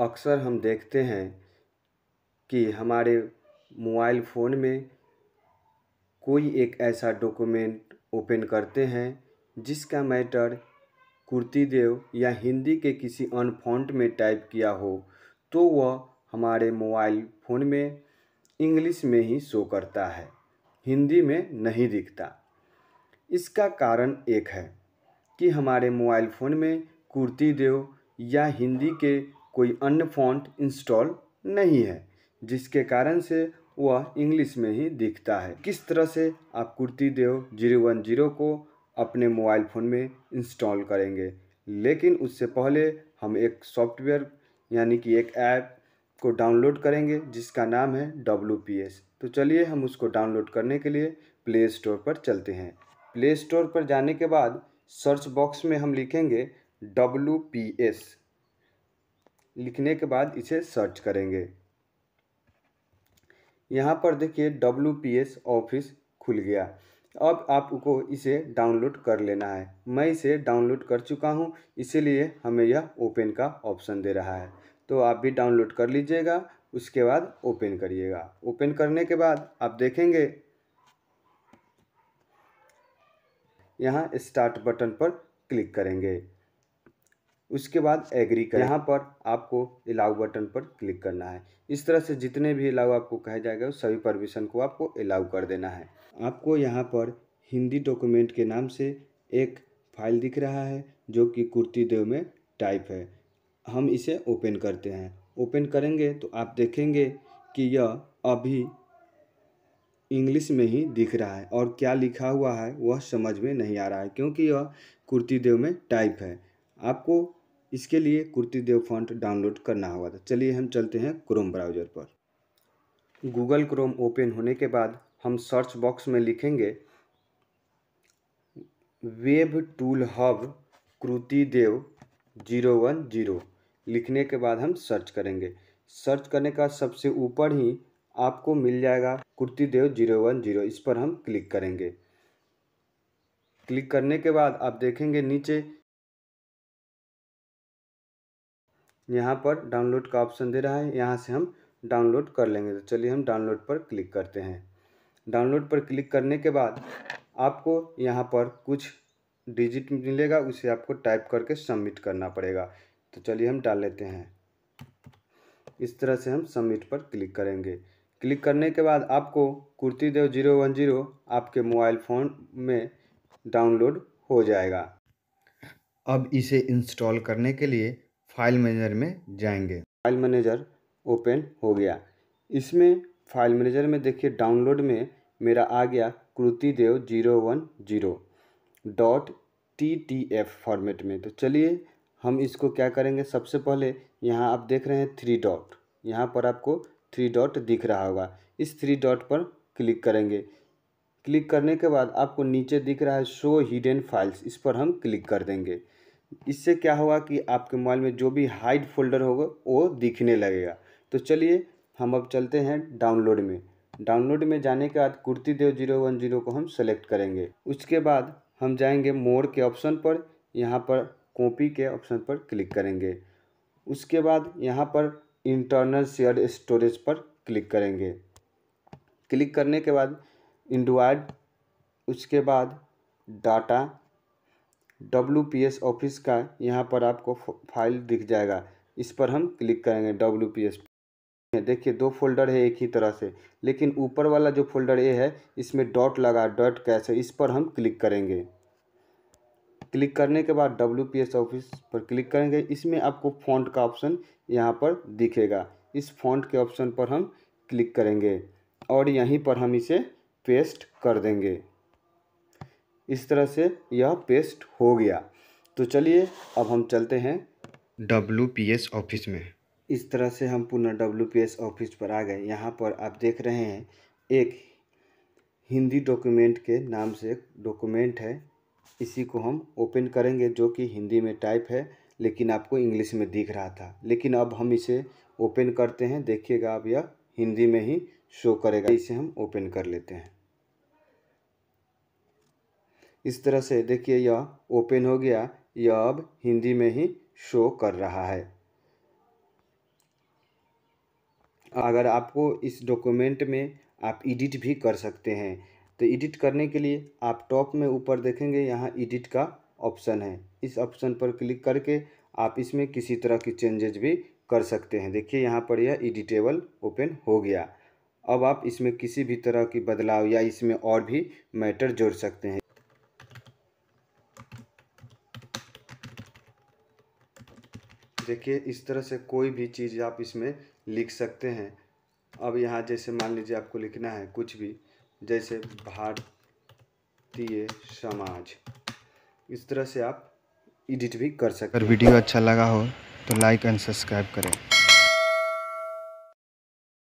अक्सर हम देखते हैं कि हमारे मोबाइल फ़ोन में कोई एक ऐसा डॉक्यूमेंट ओपन करते हैं जिसका मैटर कुर्तीदेव या हिंदी के किसी अन फॉन्ट में टाइप किया हो तो वह हमारे मोबाइल फ़ोन में इंग्लिश में ही शो करता है हिंदी में नहीं दिखता इसका कारण एक है कि हमारे मोबाइल फ़ोन में कुर्तीदेव या हिंदी के कोई अन्य फॉन्ट इंस्टॉल नहीं है जिसके कारण से वह इंग्लिश में ही दिखता है किस तरह से आप Kruti Dev zero one zero को अपने मोबाइल फ़ोन में इंस्टॉल करेंगे लेकिन उससे पहले हम एक सॉफ्टवेयर यानी कि एक ऐप को डाउनलोड करेंगे जिसका नाम है डब्लू पी एस तो चलिए हम उसको डाउनलोड करने के लिए प्ले स्टोर पर चलते हैं प्ले स्टोर पर जाने के बाद सर्च बॉक्स में हम लिखेंगे डब्लू पी एस लिखने के बाद इसे सर्च करेंगे यहाँ पर देखिए डब्ल्यू पी एस ऑफिस खुल गया अब आपको इसे डाउनलोड कर लेना है मैं इसे डाउनलोड कर चुका हूँ इसीलिए हमें यह ओपन का ऑप्शन दे रहा है तो आप भी डाउनलोड कर लीजिएगा उसके बाद ओपन करिएगा ओपन करने के बाद आप देखेंगे यहाँ स्टार्ट बटन पर क्लिक करेंगे उसके बाद एग्री कर यहाँ पर आपको अलाउ बटन पर क्लिक करना है इस तरह से जितने भी अलाउ आपको कहा जाएगा सभी परमिशन को आपको अलाउ कर देना है आपको यहाँ पर हिंदी डॉक्यूमेंट के नाम से एक फाइल दिख रहा है जो कि कुर्ती देव में टाइप है हम इसे ओपन करते हैं ओपन करेंगे तो आप देखेंगे कि यह अभी इंग्लिश में ही दिख रहा है और क्या लिखा हुआ है वह समझ में नहीं आ रहा है क्योंकि यह कुर्ती देव में टाइप है आपको इसके लिए कुर्ती देव फॉन्ट डाउनलोड करना होगा तो चलिए हम चलते हैं क्रोम ब्राउज़र पर गूगल क्रोम ओपन होने के बाद हम सर्च बॉक्स में लिखेंगे web tool hub Kruti Dev zero one zero लिखने के बाद हम सर्च करेंगे सर्च करने का सबसे ऊपर ही आपको मिल जाएगा Kruti Dev zero one zero इस पर हम क्लिक करेंगे क्लिक करने के बाद आप देखेंगे नीचे यहाँ पर डाउनलोड का ऑप्शन दे रहा है यहाँ से हम डाउनलोड कर लेंगे तो चलिए हम डाउनलोड पर क्लिक करते हैं डाउनलोड पर क्लिक करने के बाद आपको यहाँ पर कुछ डिजिट मिलेगा उसे आपको टाइप करके सबमिट करना पड़ेगा तो चलिए हम डाल लेते हैं इस तरह से हम सबमिट पर क्लिक करेंगे क्लिक करने के बाद आपको Kruti Dev zero one zero आपके मोबाइल फ़ोन में डाउनलोड हो जाएगा अब इसे इंस्टॉल करने के लिए फाइल मैनेजर में जाएंगे फाइल मैनेजर ओपन हो गया इसमें फाइल मैनेजर में देखिए डाउनलोड में मेरा आ गया Kruti Dev zero one zero dot T T F format में तो चलिए हम इसको क्या करेंगे सबसे पहले यहाँ आप देख रहे हैं थ्री डॉट यहाँ पर आपको थ्री डॉट दिख रहा होगा इस थ्री डॉट पर क्लिक करेंगे क्लिक करने के बाद आपको नीचे दिख रहा है शो हिडन फाइल्स इस पर हम क्लिक कर देंगे इससे क्या होगा कि आपके मोबाइल में जो भी हाइड फोल्डर होगा वो दिखने लगेगा तो चलिए हम अब चलते हैं डाउनलोड में डाउनलोड में जाने के बाद Kruti Dev zero one zero को हम सेलेक्ट करेंगे उसके बाद हम जाएंगे मोड़ के ऑप्शन पर यहाँ पर कॉपी के ऑप्शन पर क्लिक करेंगे उसके बाद यहाँ पर इंटरनल शेयर स्टोरेज पर क्लिक करेंगे क्लिक करने के बाद इंडवाइड उसके बाद data W P S office का यहाँ पर आपको फाइल दिख जाएगा इस पर हम क्लिक करेंगे डब्लू पी एस देखिए दो फोल्डर है एक ही तरह से लेकिन ऊपर वाला जो फोल्डर ए है इसमें डॉट लगा डॉट कैश है इस पर हम क्लिक करेंगे क्लिक करने के बाद डब्ल्यू पी एस ऑफिस पर क्लिक करेंगे इसमें आपको फॉन्ट का ऑप्शन यहाँ पर दिखेगा इस फॉन्ट के ऑप्शन पर हम क्लिक करेंगे और यहीं पर हम इसे पेस्ट कर देंगे इस तरह से यह पेस्ट हो गया तो चलिए अब हम चलते हैं डब्ल्यू पी एस ऑफिस में इस तरह से हम पुनः डब्ल्यू पी एस ऑफिस पर आ गए यहाँ पर आप देख रहे हैं एक हिंदी डॉक्यूमेंट के नाम से एक डॉक्यूमेंट है इसी को हम ओपन करेंगे जो कि हिंदी में टाइप है लेकिन आपको इंग्लिश में दिख रहा था लेकिन अब हम इसे ओपन करते हैं देखिएगा अब यह हिंदी में ही शो करेगा इसे हम ओपन कर लेते हैं इस तरह से देखिए यह ओपन हो गया यह अब हिंदी में ही शो कर रहा है अगर आपको इस डॉक्यूमेंट में आप एडिट भी कर सकते हैं तो एडिट करने के लिए आप टॉप में ऊपर देखेंगे यहाँ एडिट का ऑप्शन है इस ऑप्शन पर क्लिक करके आप इसमें किसी तरह की चेंजेज भी कर सकते हैं देखिए यहाँ पर यह एडिटेबल ओपन हो गया अब आप इसमें किसी भी तरह की बदलाव या इसमें और भी मैटर जोड़ सकते हैं देखिए इस तरह से कोई भी चीज़ आप इसमें लिख सकते हैं अब यहाँ जैसे मान लीजिए आपको लिखना है कुछ भी जैसे भारतीय समाज इस तरह से आप एडिट भी कर सकते हैं वीडियो अच्छा लगा हो तो लाइक एंड सब्सक्राइब करें